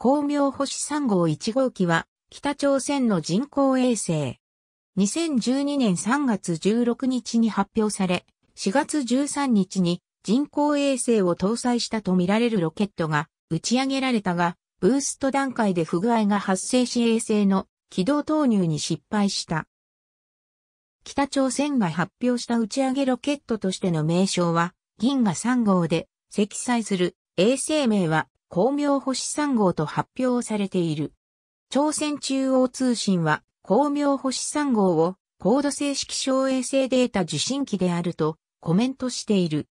光明星3号1号機は、北朝鮮の人工衛星。2012年3月16日に発表され、4月13日に人工衛星を搭載したとみられるロケットが打ち上げられたが、ブースト段階で不具合が発生し衛星の軌道投入に失敗した。北朝鮮が発表した打ち上げロケットとしての名称は、銀河3号で、積載する衛星名は光明星3号と発表されている。朝鮮中央通信は、光明星3号を高度正式小衛星データ受信機であるとコメントしている。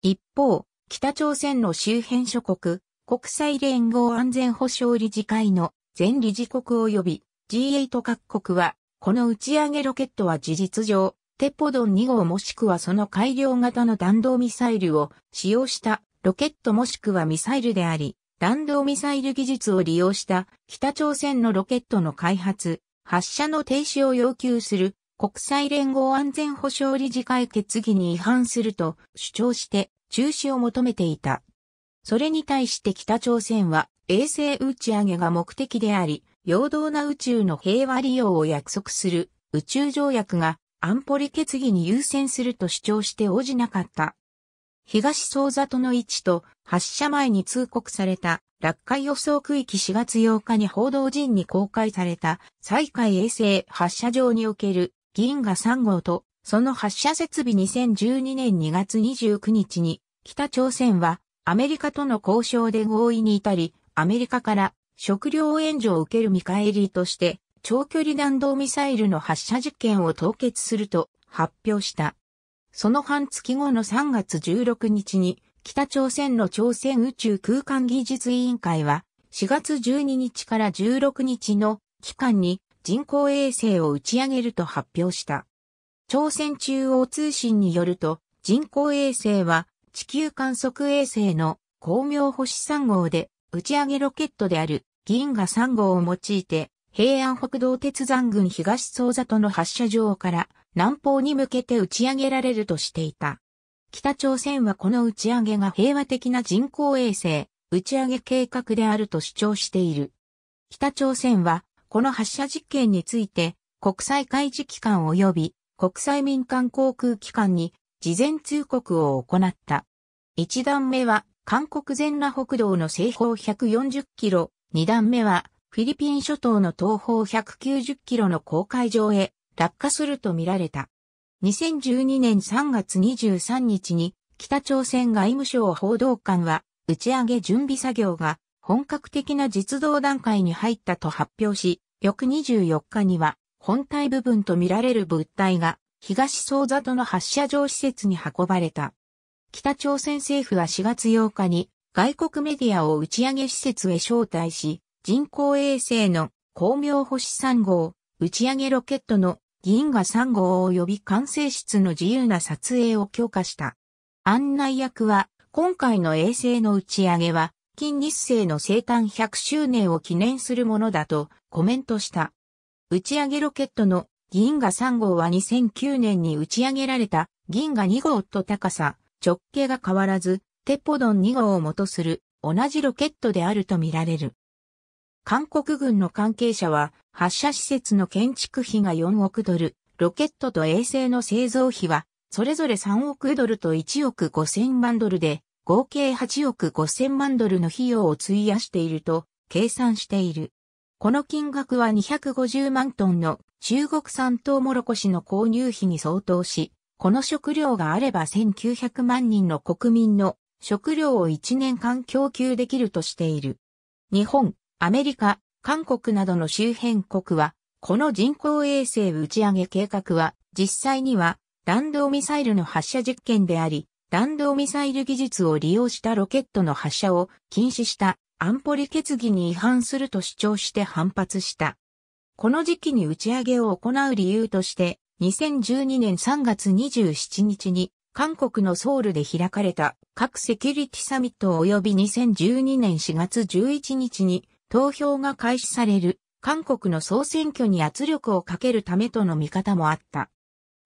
一方、北朝鮮の周辺諸国、国際連合安全保障理事会の全理事国及び G8 各国は、この打ち上げロケットは事実上、テポドン2号もしくはその改良型の弾道ミサイルを使用したロケットもしくはミサイルであり、弾道ミサイル技術を利用した北朝鮮のロケットの開発、発射の停止を要求する国際連合安全保障理事会決議に違反すると主張して中止を求めていた。それに対して北朝鮮は衛星打ち上げが目的であり、陽動な宇宙の平和利用を約束する宇宙条約が安保理決議に優先すると主張して応じなかった。東総里の位置と発射前に通告された落下予想区域4月8日に報道陣に公開された西海衛星発射場における銀河3号とその発射設備2012年2月29日に北朝鮮はアメリカとの交渉で合意に至りアメリカから食料援助を受ける見返りとして長距離弾道ミサイルの発射実験を凍結すると発表した。その半月後の3月16日に、北朝鮮の朝鮮宇宙空間技術委員会は、4月12日から16日の期間に人工衛星を打ち上げると発表した。朝鮮中央通信によると、人工衛星は地球観測衛星の光明星3号で、打ち上げロケットである銀河3号を用いて、平安北道鉄山郡東総里の発射場から南方に向けて打ち上げられるとしていた。北朝鮮はこの打ち上げが平和的な人工衛星、打ち上げ計画であると主張している。北朝鮮は、この発射実験について、国際海事機関及び国際民間航空機関に事前通告を行った。一段目は韓国全羅北道の西方140キロ、二段目はフィリピン諸島の東方190キロの公海上へ落下するとみられた。2012年3月23日に北朝鮮外務省報道官は打ち上げ準備作業が本格的な実動段階に入ったと発表し、翌24日には本体部分とみられる物体が東総里の発射場施設に運ばれた。北朝鮮政府は4月8日に外国メディアを打ち上げ施設へ招待し、人工衛星の光明星3号打ち上げロケットの銀河3号及び管制室の自由な撮影を強化した。案内役は、今回の衛星の打ち上げは、近日星の生誕100周年を記念するものだとコメントした。打ち上げロケットの銀河3号は2009年に打ち上げられた銀河2号と高さ、直径が変わらず、テポドン2号を元する同じロケットであるとみられる。韓国軍の関係者は、発射施設の建築費が4億ドル、ロケットと衛星の製造費は、それぞれ3億ドルと1億5千万ドルで、合計8億5千万ドルの費用を費やしていると、計算している。この金額は250万トンの中国産トウモロコシの購入費に相当し、この食料があれば1900万人の国民の食料を1年間供給できるとしている。日本、アメリカ、韓国などの周辺国は、この人工衛星打ち上げ計画は、実際には弾道ミサイルの発射実験であり、弾道ミサイル技術を利用したロケットの発射を禁止した安保理決議に違反すると主張して反発した。この時期に打ち上げを行う理由として、2012年3月27日に韓国のソウルで開かれた各セキュリティサミット及び2012年4月11日に投票が開始される韓国の総選挙に圧力をかけるためとの見方もあった。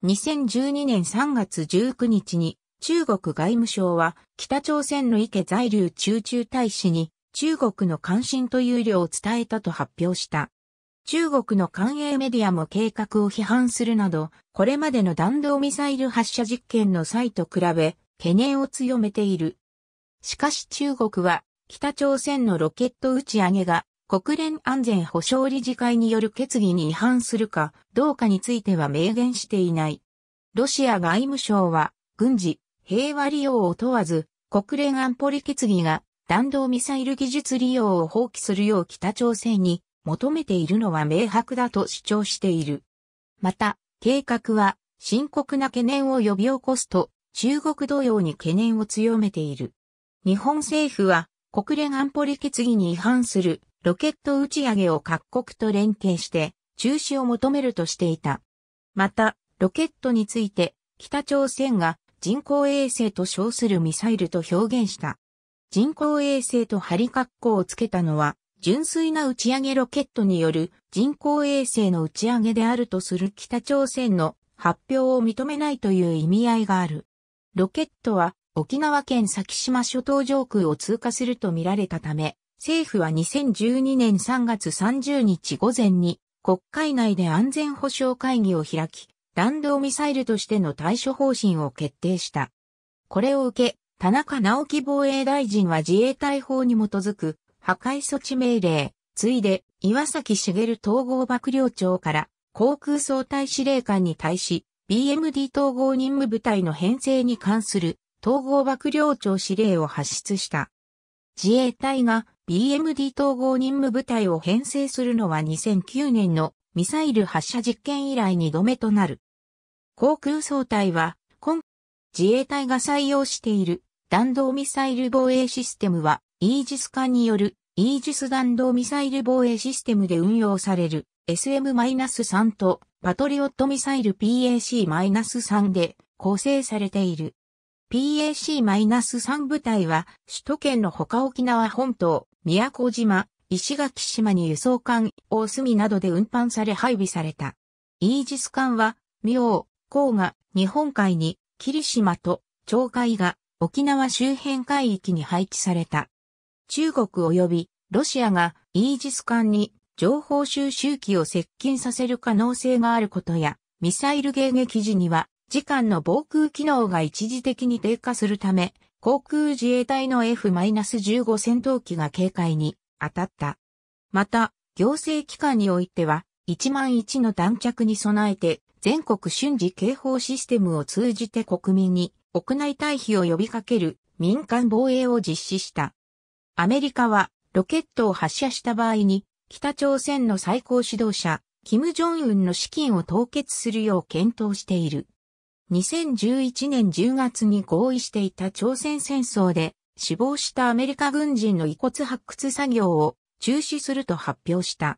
2012年3月19日に中国外務省は北朝鮮の池在留中中大使に中国の関心と憂慮を伝えたと発表した。中国の官営メディアも計画を批判するなど、これまでの弾道ミサイル発射実験の際と比べ懸念を強めている。しかし中国は北朝鮮のロケット打ち上げが国連安全保障理事会による決議に違反するかどうかについては明言していない。ロシア外務省は軍事、平和利用を問わず国連安保理決議が弾道ミサイル技術利用を放棄するよう北朝鮮に求めているのは明白だと主張している。また、計画は深刻な懸念を呼び起こすと中国同様に懸念を強めている。日本政府は国連安保理決議に違反するロケット打ち上げを各国と連携して中止を求めるとしていた。また、ロケットについて北朝鮮が人工衛星と称するミサイルと表現した。人工衛星と張り格好をつけたのは、純粋な打ち上げロケットによる人工衛星の打ち上げであるとする北朝鮮の発表を認めないという意味合いがある。ロケットは沖縄県先島諸島上空を通過するとみられたため、政府は2012年3月30日午前に国会内で安全保障会議を開き、弾道ミサイルとしての対処方針を決定した。これを受け、田中直樹防衛大臣は自衛隊法に基づく破壊措置命令、ついで岩崎茂統合幕僚長から航空総隊司令官に対し、BMD 統合任務部隊の編成に関する統合幕僚長指令を発出した。自衛隊が BMD 統合任務部隊を編成するのは2009年のミサイル発射実験以来2度目となる。航空総隊は、今、自衛隊が採用している弾道ミサイル防衛システムは、イージス艦によるイージス弾道ミサイル防衛システムで運用される SM-3 とパトリオットミサイル PAC-3 で構成されている。PAC-3 部隊は、首都圏の他沖縄本島、宮古島、石垣島に輸送艦、大隅などで運搬され配備された。イージス艦は、明、黄が日本海に、霧島と鳥海が沖縄周辺海域に配置された。中国及びロシアがイージス艦に情報収集機を接近させる可能性があることや、ミサイル迎撃時には時間の防空機能が一時的に低下するため、航空自衛隊の F-15 戦闘機が警戒に当たった。また、行政機関においては、1万1の弾着に備えて、全国瞬時警報システムを通じて国民に屋内退避を呼びかける民間防衛を実施した。アメリカはロケットを発射した場合に北朝鮮の最高指導者、キム・ジョンウンの資金を凍結するよう検討している。2011年10月に合意していた朝鮮戦争で死亡したアメリカ軍人の遺骨発掘作業を中止すると発表した。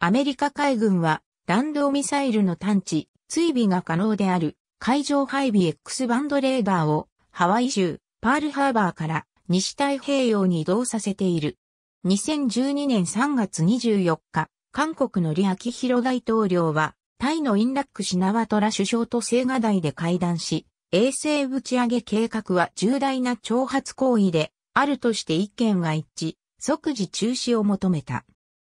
アメリカ海軍は弾道ミサイルの探知、追尾が可能である海上配備 X バンドレーダーをハワイ州パールハーバーから西太平洋に移動させている。2012年3月24日、韓国の李明博大統領はタイのインラックシナワトラ首相と青瓦台で会談し、衛星打ち上げ計画は重大な挑発行為であるとして意見が一致、即時中止を求めた。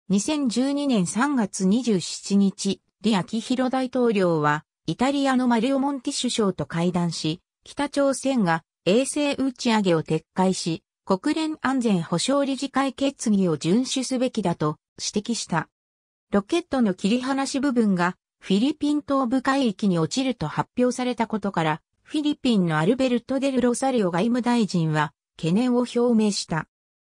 2012年3月27日、リアキヒロ大統領は、イタリアのマリオ・モンティ首相と会談し、北朝鮮が衛星打ち上げを撤回し、国連安全保障理事会決議を遵守すべきだと指摘した。ロケットの切り離し部分がフィリピン東部海域に落ちると発表されたことから、フィリピンのアルベルト・デル・ロサリオ外務大臣は懸念を表明した。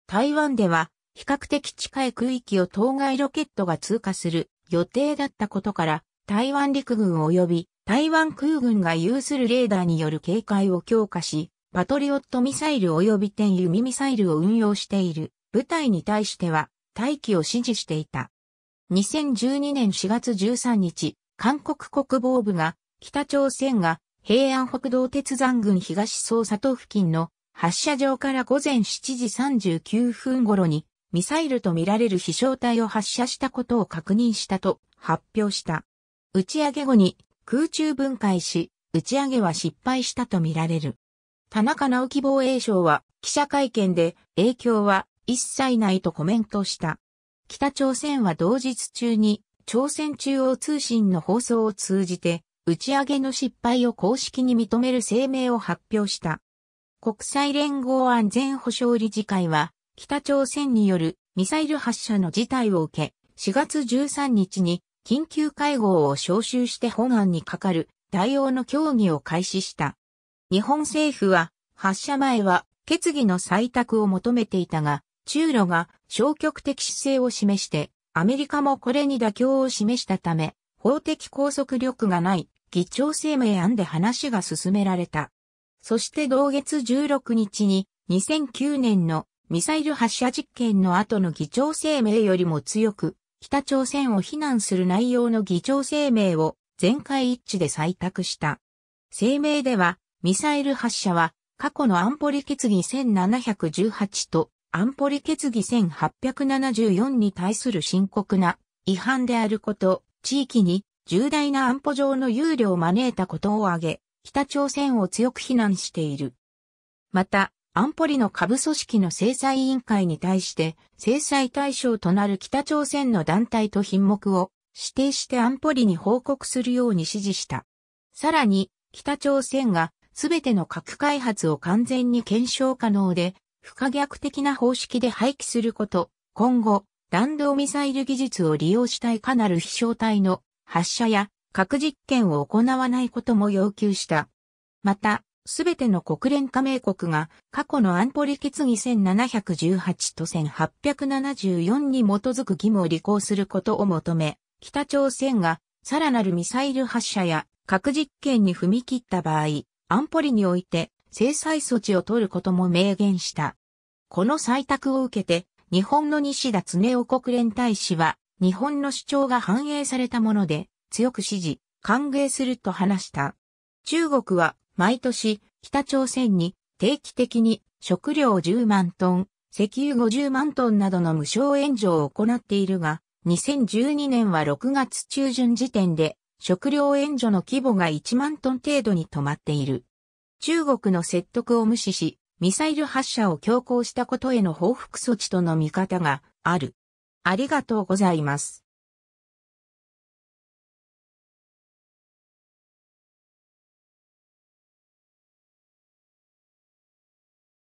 台湾では比較的近い区域を当該ロケットが通過する予定だったことから、台湾陸軍及び台湾空軍が有するレーダーによる警戒を強化し、パトリオットミサイル及び天弓ミサイルを運用している部隊に対しては待機を指示していた。2012年4月13日、韓国国防部が、北朝鮮が平安北道鉄山郡東総佐都付近の発射場から午前7時39分頃にミサイルとみられる飛翔体を発射したことを確認したと発表した。打ち上げ後に空中分解し、打ち上げは失敗したとみられる。田中直樹防衛省は記者会見で影響は一切ないとコメントした。北朝鮮は同日中に朝鮮中央通信の放送を通じて打ち上げの失敗を公式に認める声明を発表した。国際連合安全保障理事会は北朝鮮によるミサイル発射の事態を受け4月13日に緊急会合を招集して本案にかかる対応の協議を開始した。日本政府は発射前は決議の採択を求めていたが、中ロが消極的姿勢を示して、アメリカもこれに妥協を示したため、法的拘束力がない議長声明案で話が進められた。そして同月16日に2009年のミサイル発射実験の後の議長声明よりも強く、北朝鮮を非難する内容の議長声明を全会一致で採択した。声明では、ミサイル発射は過去の安保理決議1718と安保理決議1874に対する深刻な違反であること、地域に重大な安保上の憂慮を招いたことを挙げ、北朝鮮を強く非難している。また、安保理の下部組織の制裁委員会に対して制裁対象となる北朝鮮の団体と品目を指定して安保理に報告するように指示した。さらに、北朝鮮がすべての核開発を完全に検証可能で不可逆的な方式で廃棄すること、今後、弾道ミサイル技術を利用したいかなる飛翔体の発射や核実験を行わないことも要求した。また、すべての国連加盟国が過去の安保理決議1718と1874に基づく義務を履行することを求め、北朝鮮がさらなるミサイル発射や核実験に踏み切った場合、安保理において制裁措置を取ることも明言した。この採択を受けて、日本の西田恒夫国連大使は、日本の主張が反映されたもので、強く支持、歓迎すると話した。中国は、毎年、北朝鮮に、定期的に、食料10万トン、石油50万トンなどの無償援助を行っているが、2012年は6月中旬時点で、食料援助の規模が1万トン程度に止まっている。中国の説得を無視し、ミサイル発射を強行したことへの報復措置との見方がある。ありがとうございます。